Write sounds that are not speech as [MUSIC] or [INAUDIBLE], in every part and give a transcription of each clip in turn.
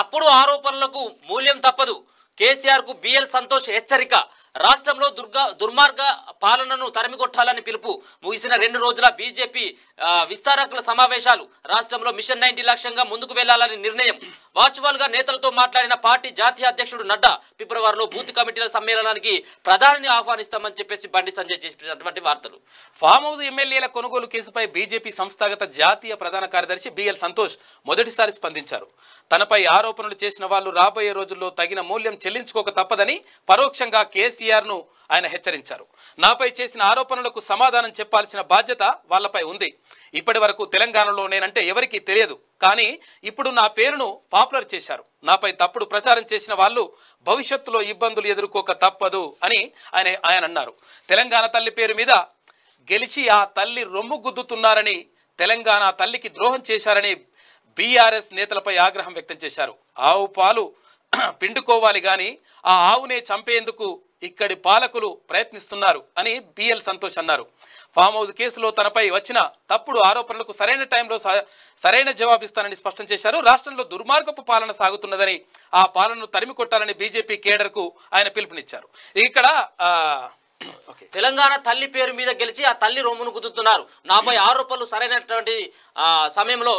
తప్పుడు ఆరోపణలకు మూల్యం తప్పదు కేసీఆర్ కు బిఎల్ సంతోష్ హెచ్చరిక రాష్ట్రంలో దుర్గా దుర్మార్గ పాలనను తరిమికొట్టాలని పిలుపు ముగిసిన రెండు రోజుల బీజేపీ విస్తారకుల సమావేశాలు రాష్ట్రంలో మిషన్ నైన్టీ లక్ష్యంగా ముందుకు వెళ్లాలని నిర్ణయం వాచువాల్ గా నేతలతో మాట్లాడిన పార్టీ జాతీయ అధ్యక్షుడు నడ్డా ఫిబ్రవరిలో బూత్ కమిటీల సమ్మేళనానికి ప్రధానిని ఆహ్వానిస్తామని చెప్పేసి బండి సంజయ్ చేసినటువంటి వార్తలు ఫామ్ హౌస్ ఎమ్మెల్యేల కొనుగోలు కేసుపై బీజేపీ సంస్థాగత జాతీయ ప్రధాన కార్యదర్శి బిఎల్ సంతోష్ మొదటిసారి స్పందించారు తనపై ఆరోపణలు చేసిన వాళ్ళు రాబోయే రోజుల్లో తగిన మూల్యం చెల్లించుకోక తప్పదని పరోక్షంగా కేసు కేసీఆర్ను ఆయన హెచ్చరించారు నాపై చేసిన ఆరోపణలకు సమాధానం చెప్పాల్సిన బాధ్యత వాళ్లపై ఉంది ఇప్పటి వరకు తెలంగాణలో నేనంటే ఎవరికీ తెలియదు కానీ ఇప్పుడు నా పేరును పాపులర్ చేశారు నాపై తప్పుడు ప్రచారం చేసిన వాళ్ళు భవిష్యత్తులో ఇబ్బందులు ఎదుర్కోక తప్పదు అని ఆయన ఆయన అన్నారు తెలంగాణ తల్లి పేరు మీద గెలిచి ఆ తల్లి రొమ్ము గుద్దుతున్నారని తెలంగాణ తల్లికి ద్రోహం చేశారని బీఆర్ఎస్ నేతలపై ఆగ్రహం వ్యక్తం చేశారు ఆవు పాలు [CLEARS THROAT] పిండుకోవాలి కానీ ఆ ఆవునే చంపేందుకు ఇక్కడి పాలకులు ప్రయత్నిస్తున్నారు అని బిఎల్ సంతోష్ అన్నారు ఫామ్ హౌస్ కేసులో తనపై వచ్చిన తప్పుడు ఆరోపణలకు సరైన టైంలో సరైన జవాబిస్తానని స్పష్టం చేశారు రాష్ట్రంలో దుర్మార్గపు పాలన సాగుతున్నదని ఆ పాలనను తరిమి కొట్టాలని బీజేపీ కేడర్ ఆయన పిలుపునిచ్చారు ఇక్కడ తెలంగాణ తల్లి పేరు మీద గెలిచి ఆ తల్లి రొమ్మును గుద్దుతున్నారు నాపై ఆరోపణలు సరైనటువంటి సమయంలో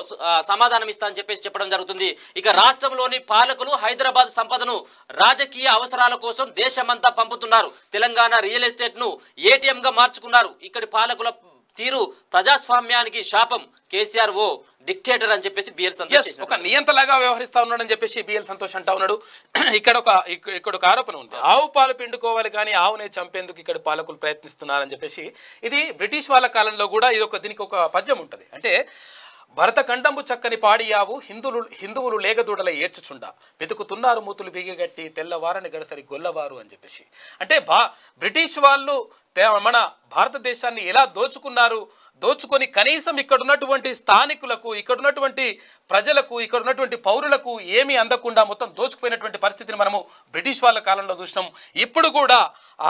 సమాధానం ఇస్తా అని చెప్పేసి చెప్పడం జరుగుతుంది ఇక రాష్ట్రంలోని పాలకులు హైదరాబాద్ సంపదను రాజకీయ అవసరాల కోసం దేశమంతా పంపుతున్నారు తెలంగాణ రియల్ ఎస్టేట్ ను ఏటీఎం గా మార్చుకున్నారు ఇక్కడి పాలకుల తీరు ప్రజాస్వామ్యానికి శాపం కేసీఆర్ ఓ డిక్టేటర్ అని చెప్పేసి బిఎల్ సంతోష్ ఒక నియంతలాగా వ్యవహరిస్తా ఉన్నాడని చెప్పేసి బిఎల్ సంతోష్ అంటా ఉన్నాడు [CLEARS THROAT] ఇక్కడ ఒక ఇక్కడ ఒక ఆరోపణ ఉంది ఆవు పాలు పిండుకోవాలి కానీ ఆవునే చంపేందుకు ఇక్కడ పాలకులు ప్రయత్నిస్తున్నారని చెప్పేసి ఇది బ్రిటిష్ వాళ్ళ కాలంలో కూడా ఇది ఒక దీనికి ఒక పద్యం ఉంటుంది అంటే భరత కండంబు చక్కని పాడియావు హిందువులు హిందువులు లేగదూడల ఏడ్చుచుండ వెతుకుతున్నారు మూతులు బిగిగట్టి తెల్లవారని గడసరి గొల్లవారు అని చెప్పేసి అంటే బా బ్రిటిష్ వాళ్ళు మన భారతదేశాన్ని ఎలా దోచుకున్నారు దోచుకొని కనీసం ఇక్కడ ఉన్నటువంటి స్థానికులకు ఇక్కడ ఉన్నటువంటి ప్రజలకు ఇక్కడ ఉన్నటువంటి పౌరులకు ఏమీ అందకుండా మొత్తం దోచుకుపోయినటువంటి పరిస్థితిని మనము బ్రిటిష్ వాళ్ళ కాలంలో చూసినాం ఇప్పుడు కూడా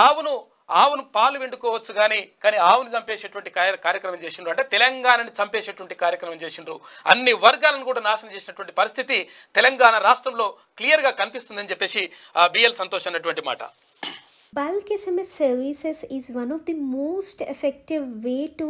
ఆవును ఆవును పాలు వెండుకోవచ్చు కానీ కానీ ఆవును చంపేసేటువంటి కార్యక్రమం చేసిండ్రు అంటే తెలంగాణని చంపేసేటువంటి కార్యక్రమం చేసిండ్రు అన్ని వర్గాలను కూడా నాశనం చేసినటువంటి పరిస్థితి తెలంగాణ రాష్ట్రంలో క్లియర్గా కనిపిస్తుందని చెప్పేసి బిఎల్ సంతోష్ అన్నటువంటి మాట bulk SMS services is one of the most effective way to